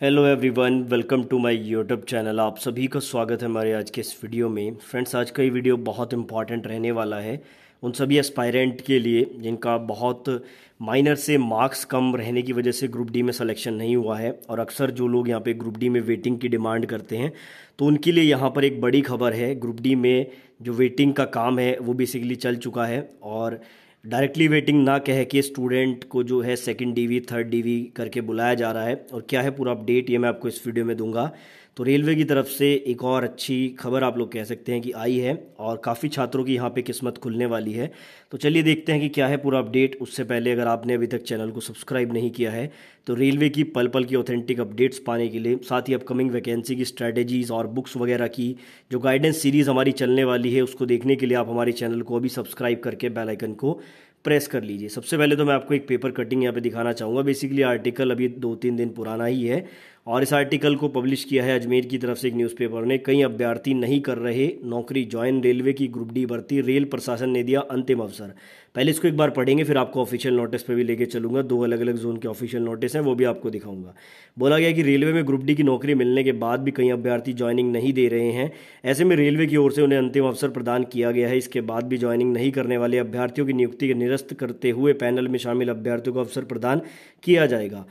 hello everyone welcome to my YouTube channel आप सभी का स्वागत है हमारे आज के इस वीडियो में फ्रेंड्स आज का ये वीडियो बहुत इंपॉर्टेंट रहने वाला है उन सभी एस्पायरेंट के लिए जिनका बहुत माइनर से मार्क्स कम रहने की वजह से ग्रुप डी में सिलेक्शन नहीं हुआ है और अक्सर जो लोग यहाँ पे ग्रुप डी में वेटिंग की डिमांड करते हैं तो उनके लिए यहाँ पर एक बड़ी खबर है ग्रुप डी में जो वेटिंग का काम है वो बेसिकली चल चुका है और डायरेक्टली वेटिंग ना कह के स्टूडेंट को जो है सेकंड डीवी थर्ड डीवी करके बुलाया जा रहा है और क्या है पूरा अपडेट ये मैं आपको इस वीडियो में दूंगा तो रेलवे की तरफ से एक और अच्छी खबर आप लोग कह सकते हैं कि आई है और काफ़ी छात्रों की यहाँ पे किस्मत खुलने वाली है तो चलिए देखते हैं कि क्या है पूरा अपडेट उससे पहले अगर आपने अभी तक चैनल को सब्सक्राइब नहीं किया है तो रेलवे की पल पल की ऑथेंटिक अपडेट्स पाने के लिए साथ ही अपकमिंग वैकेंसी की स्ट्रैटेजीज़ और बुक्स वगैरह की जो गाइडेंस सीरीज़ हमारी चलने वाली है उसको देखने के लिए आप हमारे चैनल को अभी सब्सक्राइब करके बेलाइकन को प्रेस कर लीजिए सबसे पहले तो मैं आपको एक पेपर कटिंग यहाँ पे दिखाना चाहूँगा बेसिकली आर्टिकल अभी दो तीन दिन पुराना ही है और इस आर्टिकल को पब्लिश किया है अजमेर की तरफ से एक न्यूज़पेपर ने कई अभ्यर्थी नहीं कर रहे नौकरी ज्वाइन रेलवे की ग्रुप डी भर्ती रेल प्रशासन ने दिया अंतिम अवसर पहले इसको एक बार पढ़ेंगे फिर आपको ऑफिशियल नोटिस पर भी लेके चलूंगा दो अलग अलग जोन के ऑफिशियल नोटिस हैं वो भी आपको दिखाऊंगा बोला गया कि रेलवे में ग्रुप डी की नौकरी मिलने के बाद भी कई अभ्यर्थी ज्वाइनिंग नहीं दे रहे हैं ऐसे में रेलवे की ओर से उन्हें अंतिम अवसर प्रदान किया गया है इसके बाद भी ज्वाइनिंग नहीं करने वाले अभ्यर्थियों की नियुक्ति निरस्त करते हुए पैनल में शामिल अभ्यर्थियों को अवसर प्रदान किया जाएगा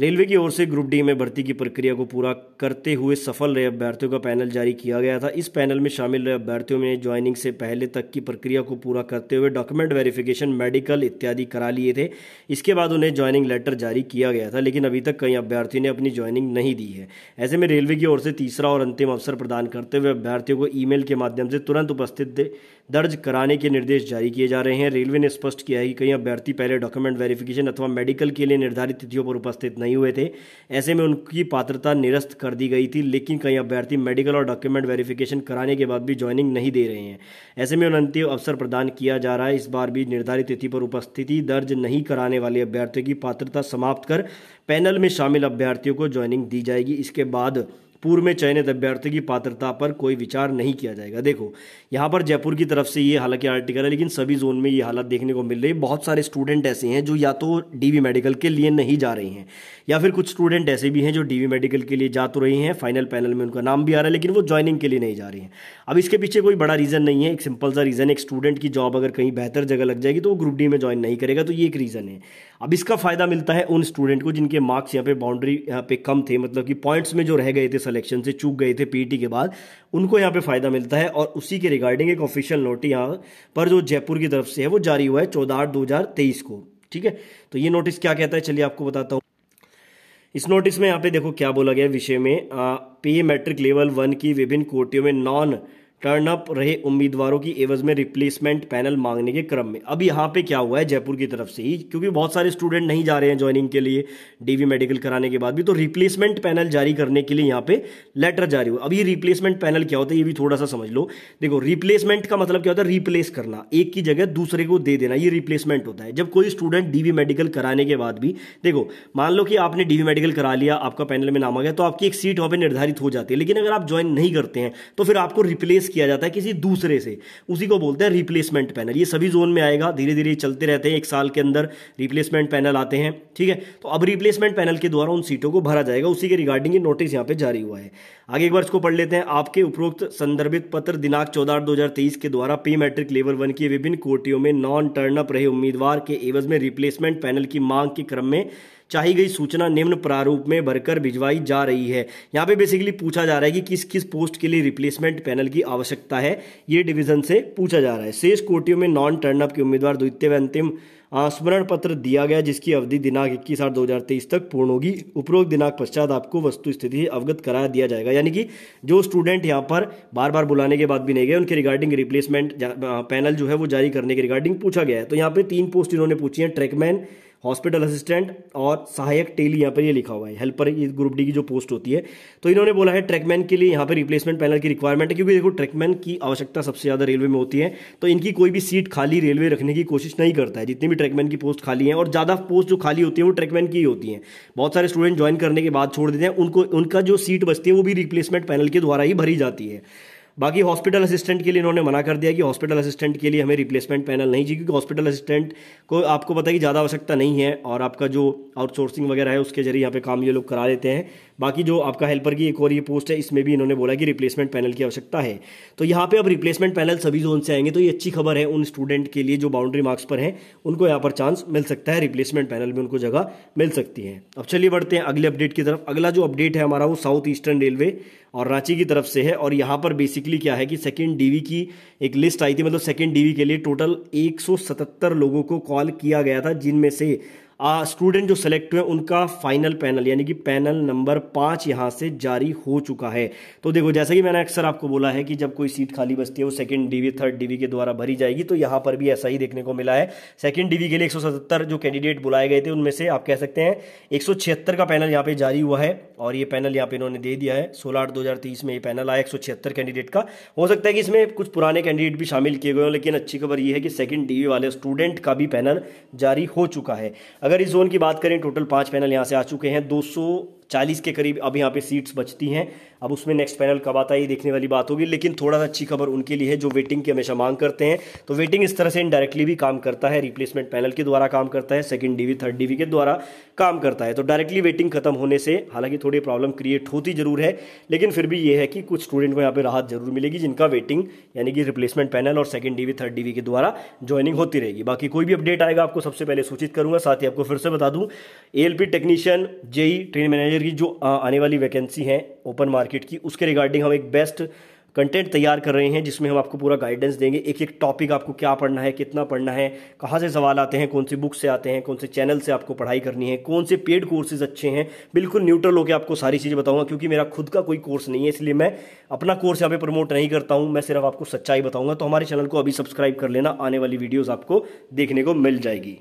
रेलवे की ओर से ग्रुप डी में भर्ती की प्रक्रिया को पूरा करते हुए सफल रहे अभ्यर्थियों का पैनल जारी किया गया था इस पैनल में शामिल रहे अभ्यर्थियों ने ज्वाइनिंग से पहले तक की प्रक्रिया को पूरा करते हुए डॉक्यूमेंट वेरिफिकेशन मेडिकल इत्यादि करा लिए थे इसके बाद उन्हें ज्वाइनिंग लेटर जारी किया गया था लेकिन अभी तक कई अभ्यर्थियों ने अपनी ज्वाइनिंग नहीं दी है ऐसे में रेलवे की ओर से तीसरा और अंतिम अवसर प्रदान करते हुए अभ्यर्थियों को ई के माध्यम से तुरंत उपस्थित दर्ज कराने के निर्देश जारी किए जा रहे हैं रेलवे ने स्पष्ट किया है कि कई अभ्यर्थी पहले डॉक्यूमेंट वेरिफिकेशन अथवा मेडिकल के लिए निर्धारित तिथियों पर उपस्थित नहीं हुए थे ऐसे में उनकी पात्रता निरस्त कर दी गई थी लेकिन कई अभ्यर्थी मेडिकल और डॉक्यूमेंट वेरिफिकेशन कराने के बाद भी ज्वाइनिंग नहीं दे रहे हैं ऐसे में उन्हें अवसर प्रदान किया जा रहा है इस बार भी निर्धारित तिथि पर उपस्थिति दर्ज नहीं कराने वाले अभ्यर्थियों की पात्रता समाप्त कर पैनल में शामिल अभ्यर्थियों को ज्वाइनिंग दी जाएगी इसके बाद पूर्व में चयनित अभ्यर्थी की पात्रता पर कोई विचार नहीं किया जाएगा देखो यहाँ पर जयपुर की तरफ से ये हालांकि आर्टिकल है लेकिन सभी जोन में ये हालत देखने को मिल रही है बहुत सारे स्टूडेंट ऐसे हैं जो या तो डीवी मेडिकल के लिए नहीं जा रहे हैं या फिर कुछ स्टूडेंट ऐसे भी हैं जो डीवी मेडिकल के लिए जा तो रहे हैं फाइनल पैनल में उनका नाम भी आ रहा है लेकिन वो ज्वाइनिंग के लिए नहीं जा रहे हैं अब इसके पीछे कोई बड़ा रीज़न नहीं है एक सिंपल सा रीज़न एक स्टूडेंट की जॉब अगर कहीं बेहतर जगह लग जाएगी तो वो ग्रुप डी में ज्वाइन नहीं करेगा तो ये एक रीज़न है अब इसका फ़ायदा मिलता है उन स्टूडेंट को जिनके मार्क्स यहाँ पे बाउंड्री यहाँ पे कम थे मतलब कि पॉइंट्स में जो रह गए थे सिलेक्शन से चूक गए थे पीटी के बाद उनको यहाँ पे फ़ायदा मिलता है और उसी के रिगार्डिंग एक ऑफिशियल नोटिस यहाँ पर जो जयपुर की तरफ से है वो जारी हुआ है चौदह आठ दो को ठीक है तो ये नोटिस क्या कहता है चलिए आपको बताता हूँ इस नोटिस में यहाँ पे देखो क्या बोला गया विषय में पे मैट्रिक लेवल वन की विभिन्न कोटियों में नॉन टर्न अप रहे उम्मीदवारों की एवज में रिप्लेसमेंट पैनल मांगने के क्रम में अब यहाँ पे क्या हुआ है जयपुर की तरफ से ही क्योंकि बहुत सारे स्टूडेंट नहीं जा रहे हैं ज्वाइनिंग के लिए डीवी मेडिकल कराने के बाद भी तो रिप्लेसमेंट पैनल जारी करने के लिए यहाँ पे लेटर जारी हुआ अब ये रिप्लेसमेंट पैनल क्या होता है ये भी थोड़ा सा समझ लो देखो रिप्लेसमेंट का मतलब क्या होता है रिप्लेस करना एक की जगह दूसरे को दे देना ये रिप्लेसमेंट होता है जब कोई स्टूडेंट डीवी मेडिकल कराने के बाद भी देखो मान लो कि आपने डीवी मेडिकल करा लिया आपका पैनल में नाम आ गया तो आपकी एक सीट वहाँ पर निर्धारित हो जाती है लेकिन अगर आप ज्वाइन नहीं करते हैं तो फिर आपको रिप्लेस किया जाता है किसी दूसरे से उसी को बोलते हैं रिप्लेसमेंट पैनल ये सभी जोन में आएगा धीरे धीरे चलते रहते हैं एक साल के अंदर रिप्लेसमेंट पैनल आते हैं ठीक है तो अब रिप्लेसमेंट पैनल के द्वारा उन सीटों को भरा जाएगा उसी के रिगार्डिंग ये नोटिस यहाँ पे जारी हुआ है आगे एक बार इसको पढ़ लेते हैं आपके उपरोक्त संदर्भित पत्र दिनांक चौदह आठ दो के द्वारा पी मैट्रिक लेवल वन की विभिन्न कोटियों में नॉन टर्न अप रहे उम्मीदवार के एवज में रिप्लेसमेंट पैनल की मांग के क्रम में चाही गई सूचना निम्न प्रारूप में भरकर भिजवाई जा रही है यहाँ पे बेसिकली पूछा जा रहा है कि किस किस पोस्ट के लिए रिप्लेसमेंट पैनल की आवश्यकता है ये डिवीजन से पूछा जा रहा है शेष कोटियों में नॉन टर्नअप के उम्मीदवार द्वितीय व अंतिम स्मरण पत्र दिया गया जिसकी अवधि दिनांक इक्कीस आठ दो हज़ार तेईस तक पूर्ण होगी उपरोक्त दिनांक पश्चात आपको वस्तु स्थिति से अवगत करा दिया जाएगा यानी कि जो स्टूडेंट यहाँ पर बार बार बुलाने के बाद भी नहीं गए उनके रिगार्डिंग रिप्लेसमेंट पैनल जो है वो जारी करने के रिगार्डिंग पूछा गया है तो यहाँ पे तीन पोस्ट इन्होंने पूछी है ट्रैकमैन हॉस्पिटल असिस्टेंट और सहायक टेली यहाँ पर ये लिखा हुआ है हेल्पर ग्रुप डी की जो पोस्ट होती है तो इन्होंने बोला है ट्रैकमैन के लिए यहाँ पर रिप्लेसमेंट पैनल की रिक्वायरमेंट है क्योंकि देखो ट्रैकमैन की आवश्यकता सबसे ज़्यादा रेलवे में होती है तो इनकी कोई भी सीट खाली रेलवे रखने की कोशिश नहीं करता है जितनी भी ट्रैकमैन की पोस्ट खाली है और ज़्यादा पोस्ट जो खाली होती है वो ट्रैकमैन की ही होती है बहुत सारे स्टूडेंट ज्वाइन करने के बाद छोड़ देते हैं उनको उनका जो सीट बचती है वो भी रिप्लेसमेंट पैनल के द्वारा ही भरी जाती है बाकी हॉस्पिटल असिस्टेंट के लिए इन्होंने मना कर दिया कि हॉस्पिटल असिस्टेंट के लिए हमें रिप्लेसमेंट पैनल नहीं चाहिए क्योंकि हॉस्पिटल असिस्टेंट को आपको पता है कि ज़्यादा आवश्यकता नहीं है और आपका जो आउटसोर्सिंग वगैरह है उसके जरिए यहाँ पे काम ये लोग करा लेते हैं बाकी जो आपका हेल्पर की एक और ये पोस्ट है इसमें भी इन्होंने बोला कि रिप्लेसमेंट पैनल की आवश्यकता है तो यहाँ पर अब रिप्लेसमेंट पैनल सभी जोन से आएंगे तो ये अच्छी खबर है उन स्टूडेंट के लिए जो बाउंड्री मार्क्स पर हैं उनको यहाँ पर चांस मिल सकता है रिप्लेसमेंट पैनल में उनको जगह मिल सकती है अब चलिए बढ़ते हैं अगले अपडेट की तरफ अगला जो अपडेट है हमारा वो साउथ ईस्टर्न रेलवे और रांची की तरफ से है और यहाँ पर बेसिक बेसिकली क्या है कि सेकेंड डीवी की एक लिस्ट आई थी मतलब सेकेंड डीवी के लिए टोटल 177 लोगों को कॉल किया गया था जिनमें से स्टूडेंट जो सेलेक्ट हुए उनका फाइनल पैनल यानी कि पैनल नंबर पांच यहां से जारी हो चुका है तो देखो जैसा कि मैंने अक्सर आपको बोला है कि जब कोई सीट खाली बचती है वो सेकंड डीवी थर्ड डीवी के द्वारा भरी जाएगी तो यहां पर भी ऐसा ही देखने को मिला है सेकंड डीवी के लिए एक जो कैंडिडेट बुलाए गए थे उनमें से आप कह सकते हैं एक का पैनल यहाँ पर जारी हुआ है और ये पैनल यहाँ पे इन्होंने दे दिया है सोलह आठ दो में ये पैनल आया एक कैंडिडेट का हो सकता है कि इसमें कुछ पुराने कैंडिडेट भी शामिल किए गए लेकिन अच्छी खबर ये है कि सेकेंड डीवी वाले स्टूडेंट का भी पैनल जारी हो चुका है अगर अगर इस जोन की बात करें टोटल पांच पैनल यहां से आ चुके हैं दो चालीस के करीब अब यहाँ पे सीट्स बचती हैं अब उसमें नेक्स्ट पैनल कब आता है ये देखने वाली बात होगी लेकिन थोड़ा सा अच्छी खबर उनके लिए है जो वेटिंग की हमेशा मांग करते हैं तो वेटिंग इस तरह से इनडायरेक्टली भी काम करता है रिप्लेसमेंट पैनल के द्वारा काम करता है सेकंड डीवी थर्ड डीवी के द्वारा काम करता है तो डायरेक्टली वेटिंग खत्म होने से हालांकि थोड़ी प्रॉब्लम क्रिएट होती जरूर है लेकिन फिर भी ये है कि कुछ स्टूडेंट को यहाँ पर राहत जरूर मिलेगी जिनका वेटिंग यानी कि रिप्लेसमेंट पैनल और सेकेंड डीवी थर्ड डीवी के द्वारा ज्वाइनिंग होती रहेगी बाकी कोई भी अपडेट आएगा आपको सबसे पहले सूचित करूंगा साथ ही आपको फिर से बता दूँ A technician JE train manager future की जो आने वाली वैकेंसी हैं ओपन मार्केट की उसके रिगार्डिंग हम एक बेस्ट कंटेंट तैयार कर रहे हैं जिसमें हम आपको पूरा गाइडेंस देंगे एक एक टॉपिक आपको क्या पढ़ना है कितना पढ़ना है कहाँ से सवाल आते हैं कौन से बुक से आते हैं कौन से चैनल से आपको पढ़ाई करनी है कौन से पेड कोर्सेज अच्छे हैं बिल्कुल न्यूट्रल होकर आपको सारी चीज़ें बताऊंगा क्योंकि मेरा खुद का कोई कोर्स नहीं है इसलिए मैं अपना कोर्स यहाँ पर प्रमोट नहीं करता हूँ मैं सिर्फ आपको सच्चाई बताऊंगा तो हमारे चैनल को अभी सब्सक्राइब कर लेना आने वाली वीडियोज़ आपको देखने को मिल जाएगी